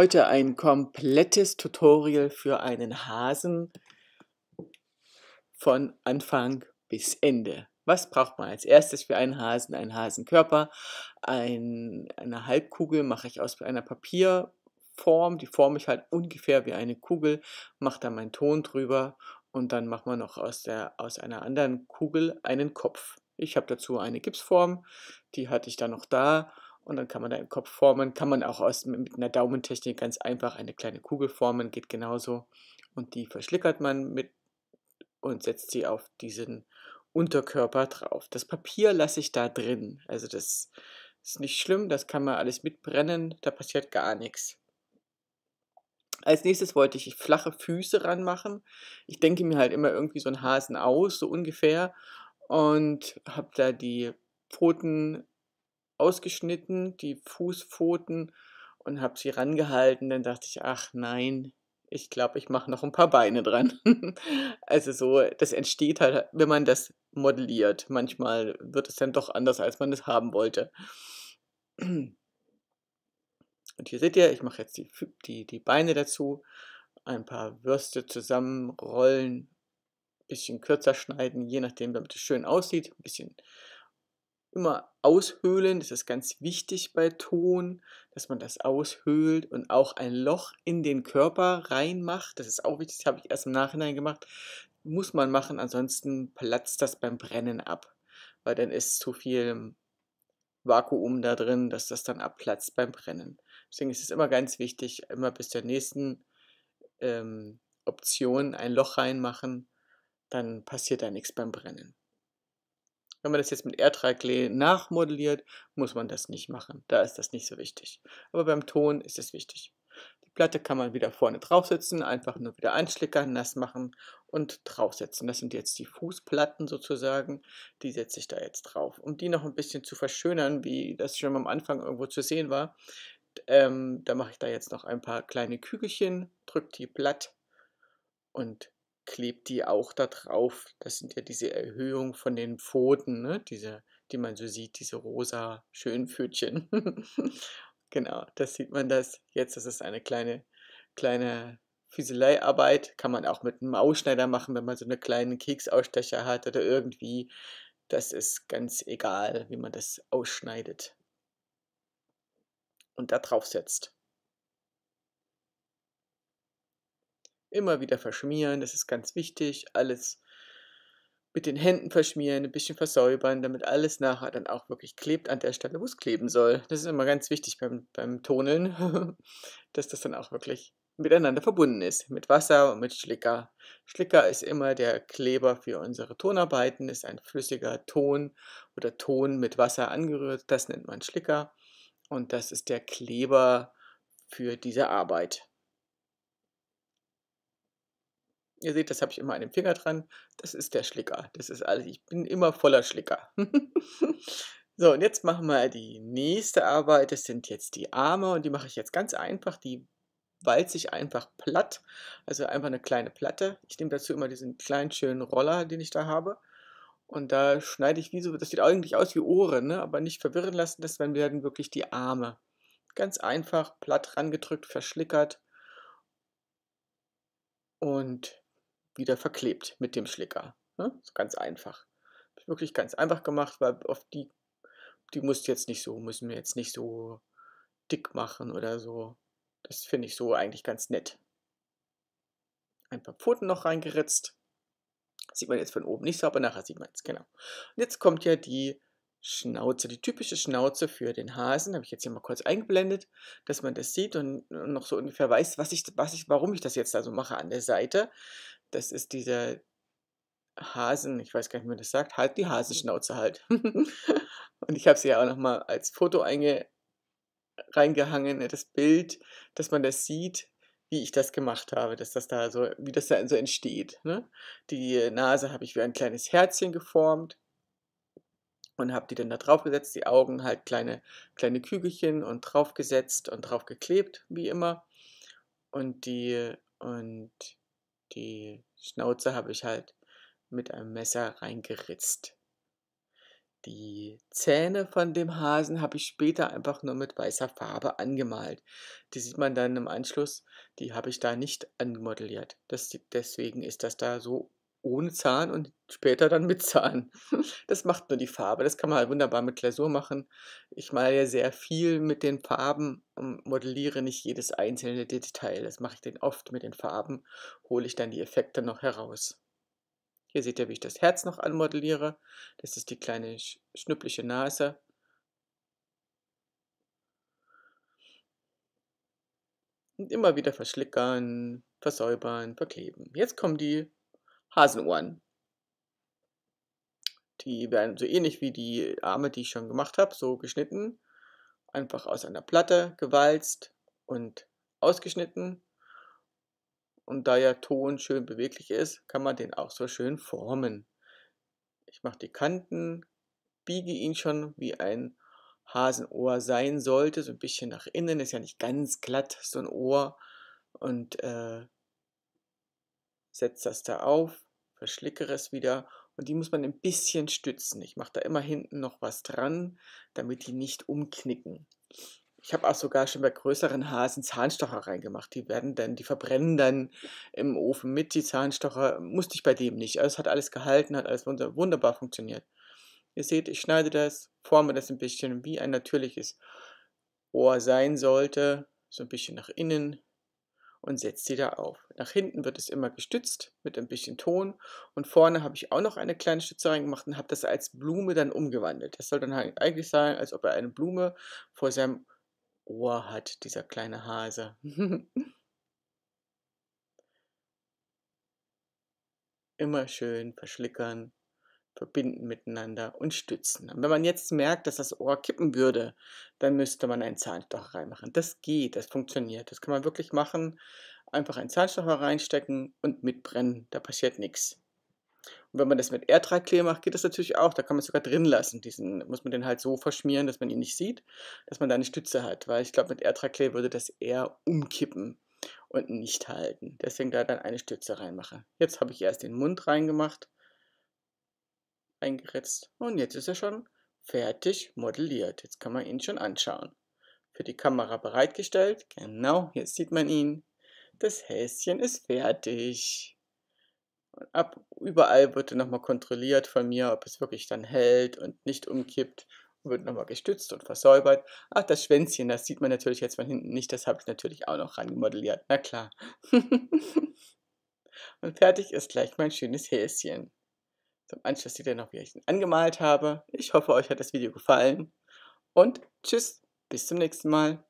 Heute ein komplettes Tutorial für einen Hasen von Anfang bis Ende. Was braucht man als erstes für einen Hasen? Ein Hasenkörper, ein, eine Halbkugel mache ich aus einer Papierform, die forme ich halt ungefähr wie eine Kugel, mache da meinen Ton drüber und dann macht man noch aus, der, aus einer anderen Kugel einen Kopf. Ich habe dazu eine Gipsform, die hatte ich dann noch da und dann kann man da im Kopf formen, kann man auch aus, mit einer Daumentechnik ganz einfach eine kleine Kugel formen, geht genauso. Und die verschlickert man mit und setzt sie auf diesen Unterkörper drauf. Das Papier lasse ich da drin. Also das ist nicht schlimm, das kann man alles mitbrennen, da passiert gar nichts. Als nächstes wollte ich flache Füße ranmachen. Ich denke mir halt immer irgendwie so einen Hasen aus, so ungefähr. Und habe da die Pfoten ausgeschnitten, die Fußpfoten und habe sie rangehalten. Dann dachte ich, ach nein, ich glaube, ich mache noch ein paar Beine dran. also so, das entsteht halt, wenn man das modelliert. Manchmal wird es dann doch anders, als man es haben wollte. Und hier seht ihr, ich mache jetzt die, die, die Beine dazu, ein paar Würste zusammenrollen, bisschen kürzer schneiden, je nachdem, damit es schön aussieht, ein bisschen immer aushöhlen. Das ist ganz wichtig bei Ton, dass man das aushöhlt und auch ein Loch in den Körper reinmacht. Das ist auch wichtig, das habe ich erst im Nachhinein gemacht. Muss man machen, ansonsten platzt das beim Brennen ab, weil dann ist zu viel Vakuum da drin, dass das dann abplatzt beim Brennen. Deswegen ist es immer ganz wichtig, immer bis zur nächsten ähm, Option ein Loch reinmachen, dann passiert da nichts beim Brennen. Wenn man das jetzt mit R3-Klee nachmodelliert, muss man das nicht machen. Da ist das nicht so wichtig. Aber beim Ton ist es wichtig. Die Platte kann man wieder vorne draufsetzen, einfach nur wieder einschlickern, nass machen und draufsetzen. Das sind jetzt die Fußplatten sozusagen, die setze ich da jetzt drauf. Um die noch ein bisschen zu verschönern, wie das schon am Anfang irgendwo zu sehen war, ähm, da mache ich da jetzt noch ein paar kleine Kügelchen, drücke die platt und klebt die auch da drauf. Das sind ja diese Erhöhungen von den Pfoten, ne? diese, die man so sieht, diese rosa Schönpfötchen. genau, das sieht man das jetzt. Das ist eine kleine, kleine Füseleiarbeit. Kann man auch mit einem Ausschneider machen, wenn man so eine kleinen Keksausstecher hat oder irgendwie. Das ist ganz egal, wie man das ausschneidet und da drauf setzt. Immer wieder verschmieren, das ist ganz wichtig. Alles mit den Händen verschmieren, ein bisschen versäubern, damit alles nachher dann auch wirklich klebt an der Stelle, wo es kleben soll. Das ist immer ganz wichtig beim, beim Toneln, dass das dann auch wirklich miteinander verbunden ist. Mit Wasser und mit Schlicker. Schlicker ist immer der Kleber für unsere Tonarbeiten, ist ein flüssiger Ton oder Ton mit Wasser angerührt. Das nennt man Schlicker. Und das ist der Kleber für diese Arbeit. Ihr seht, das habe ich immer an dem Finger dran. Das ist der Schlicker. Das ist alles. Ich bin immer voller Schlicker. so, und jetzt machen wir die nächste Arbeit. Das sind jetzt die Arme und die mache ich jetzt ganz einfach. Die walze ich einfach platt. Also einfach eine kleine Platte. Ich nehme dazu immer diesen kleinen schönen Roller, den ich da habe. Und da schneide ich wie so, das sieht eigentlich aus wie Ohren, ne? aber nicht verwirren lassen, das werden wirklich die Arme. Ganz einfach, platt rangedrückt, verschlickert. Und wieder verklebt mit dem Schlicker. Ne? Ganz einfach. Wirklich ganz einfach gemacht, weil auf die, die musst jetzt nicht so, müssen wir jetzt nicht so dick machen oder so. Das finde ich so eigentlich ganz nett. Ein paar Pfoten noch reingeritzt. sieht man jetzt von oben nicht so, aber nachher sieht man es, genau. Und jetzt kommt ja die Schnauze, die typische Schnauze für den Hasen, habe ich jetzt hier mal kurz eingeblendet, dass man das sieht und noch so ungefähr weiß, was ich, was ich, warum ich das jetzt da so mache an der Seite. Das ist dieser Hasen, ich weiß gar nicht, wie man das sagt, halt die mhm. Hasenschnauze halt. und ich habe sie ja auch nochmal als Foto einge reingehangen, ne, das Bild, dass man das sieht, wie ich das gemacht habe, dass das da so, wie das da so entsteht. Ne? Die Nase habe ich wie ein kleines Herzchen geformt und habe die dann da draufgesetzt, die Augen halt kleine, kleine Kügelchen und draufgesetzt und draufgeklebt, wie immer. Und die, und die Schnauze habe ich halt mit einem Messer reingeritzt. Die Zähne von dem Hasen habe ich später einfach nur mit weißer Farbe angemalt. Die sieht man dann im Anschluss, die habe ich da nicht anmodelliert. Das, deswegen ist das da so ohne Zahn und später dann mit Zahn. Das macht nur die Farbe. Das kann man halt wunderbar mit Glasur machen. Ich male ja sehr viel mit den Farben und modelliere nicht jedes einzelne Detail. Das mache ich dann oft mit den Farben, hole ich dann die Effekte noch heraus. Hier seht ihr, wie ich das Herz noch anmodelliere. Das ist die kleine schnüppliche Nase. Und immer wieder verschlickern, versäubern, verkleben. Jetzt kommen die Hasenohren. Die werden so ähnlich wie die Arme, die ich schon gemacht habe, so geschnitten. Einfach aus einer Platte gewalzt und ausgeschnitten. Und da ja Ton schön beweglich ist, kann man den auch so schön formen. Ich mache die Kanten, biege ihn schon wie ein Hasenohr sein sollte, so ein bisschen nach innen, ist ja nicht ganz glatt, so ein Ohr. Und äh, setze das da auf, verschlickere es wieder und die muss man ein bisschen stützen. Ich mache da immer hinten noch was dran, damit die nicht umknicken. Ich habe auch sogar schon bei größeren Hasen Zahnstocher reingemacht. Die werden dann, die verbrennen dann im Ofen mit, die Zahnstocher. Musste ich bei dem nicht. Also es hat alles gehalten, hat alles wunderbar funktioniert. Ihr seht, ich schneide das, forme das ein bisschen, wie ein natürliches Ohr sein sollte. So ein bisschen nach innen, und setze sie da auf. Nach hinten wird es immer gestützt mit ein bisschen Ton und vorne habe ich auch noch eine kleine Stütze reingemacht und habe das als Blume dann umgewandelt. Das soll dann halt eigentlich sein, als ob er eine Blume vor seinem Ohr hat, dieser kleine Hase. immer schön verschlickern verbinden miteinander und stützen. Und wenn man jetzt merkt, dass das Ohr kippen würde, dann müsste man einen Zahnstocher reinmachen. Das geht, das funktioniert. Das kann man wirklich machen. Einfach einen Zahnstocher reinstecken und mitbrennen. Da passiert nichts. Und wenn man das mit r macht, geht das natürlich auch. Da kann man es sogar drin lassen. Diesen muss man den halt so verschmieren, dass man ihn nicht sieht, dass man da eine Stütze hat. Weil ich glaube, mit r würde das eher umkippen und nicht halten. Deswegen da dann eine Stütze reinmache. Jetzt habe ich erst den Mund reingemacht eingeritzt und jetzt ist er schon fertig modelliert. Jetzt kann man ihn schon anschauen. Für die Kamera bereitgestellt. Genau, jetzt sieht man ihn. Das Häschen ist fertig. Und ab überall wird er nochmal kontrolliert von mir, ob es wirklich dann hält und nicht umkippt. Wird nochmal gestützt und versäubert. Ach, das Schwänzchen, das sieht man natürlich jetzt von hinten nicht. Das habe ich natürlich auch noch rangemodelliert. Na klar. und fertig ist gleich mein schönes Häschen. Zum Anschluss seht ihr noch, wie ich ihn angemalt habe. Ich hoffe, euch hat das Video gefallen. Und tschüss, bis zum nächsten Mal.